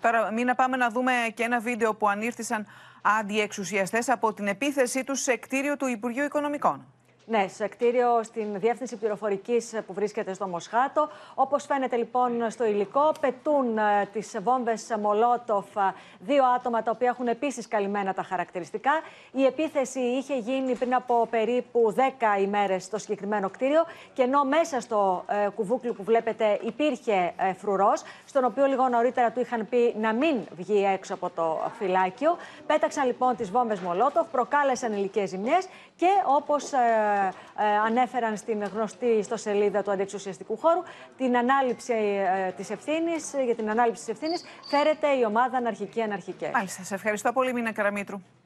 Τώρα μην πάμε να δούμε και ένα βίντεο που ανήρθησαν αντιεξουσιαστές από την επίθεσή τους σε κτίριο του Υπουργείου Οικονομικών. Ναι, σε κτίριο στην Διεύθυνση Πληροφορικής που βρίσκεται στο Μοσχάτο. Όπως φαίνεται λοιπόν στο υλικό, πετούν ε, τις βόμβες Μολότοφ ε, δύο άτομα τα οποία έχουν επίσης καλυμμένα τα χαρακτηριστικά. Η επίθεση είχε γίνει πριν από περίπου 10 ημέρες στο συγκεκριμένο κτίριο. Και ενώ μέσα στο ε, κουβούκλι που βλέπετε υπήρχε φρουρός, στον οποίο λίγο νωρίτερα του είχαν πει να μην βγει έξω από το φυλάκιο. Πέταξαν λοιπόν τις βόμβες Μολότοφ, προκάλεσαν υλικέ ζημιές και όπως ε, ε, ανέφεραν στην γνωστή σελίδα του αντιεξουσιαστικού χώρου την ανάληψη ε, της ευθύνης, Για την ανάληψη της ευθύνης, φέρεται η ομάδα αναρχική-αναρχικές. Μάλιστα. Σε ευχαριστώ πολύ, Μίνα Καραμίτρου.